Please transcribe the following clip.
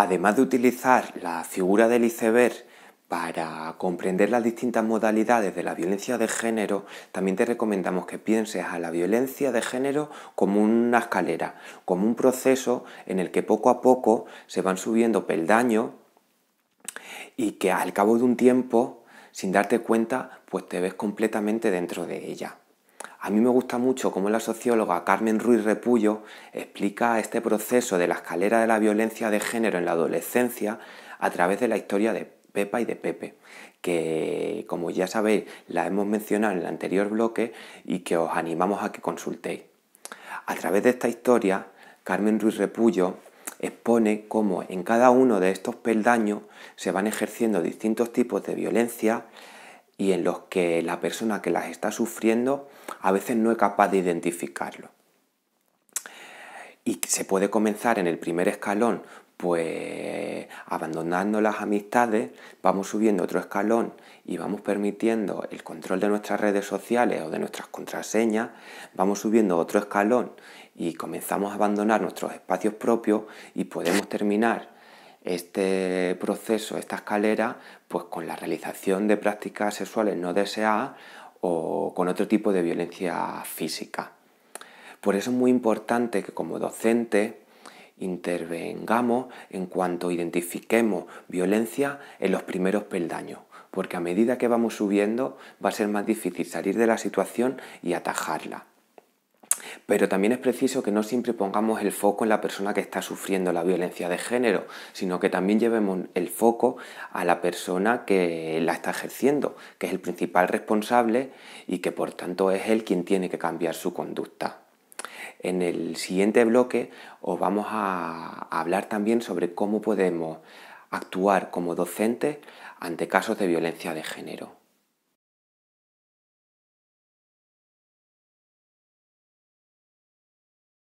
Además de utilizar la figura del iceberg para comprender las distintas modalidades de la violencia de género, también te recomendamos que pienses a la violencia de género como una escalera, como un proceso en el que poco a poco se van subiendo peldaños y que al cabo de un tiempo, sin darte cuenta, pues te ves completamente dentro de ella. A mí me gusta mucho cómo la socióloga Carmen Ruiz Repullo explica este proceso de la escalera de la violencia de género en la adolescencia a través de la historia de Pepa y de Pepe, que como ya sabéis la hemos mencionado en el anterior bloque y que os animamos a que consultéis. A través de esta historia, Carmen Ruiz Repullo expone cómo en cada uno de estos peldaños se van ejerciendo distintos tipos de violencia y en los que la persona que las está sufriendo a veces no es capaz de identificarlo. Y se puede comenzar en el primer escalón, pues abandonando las amistades, vamos subiendo otro escalón y vamos permitiendo el control de nuestras redes sociales o de nuestras contraseñas, vamos subiendo otro escalón y comenzamos a abandonar nuestros espacios propios y podemos terminar este proceso, esta escalera, pues con la realización de prácticas sexuales no deseadas o con otro tipo de violencia física. Por eso es muy importante que como docentes intervengamos en cuanto identifiquemos violencia en los primeros peldaños, porque a medida que vamos subiendo va a ser más difícil salir de la situación y atajarla. Pero también es preciso que no siempre pongamos el foco en la persona que está sufriendo la violencia de género, sino que también llevemos el foco a la persona que la está ejerciendo, que es el principal responsable y que por tanto es él quien tiene que cambiar su conducta. En el siguiente bloque os vamos a hablar también sobre cómo podemos actuar como docentes ante casos de violencia de género.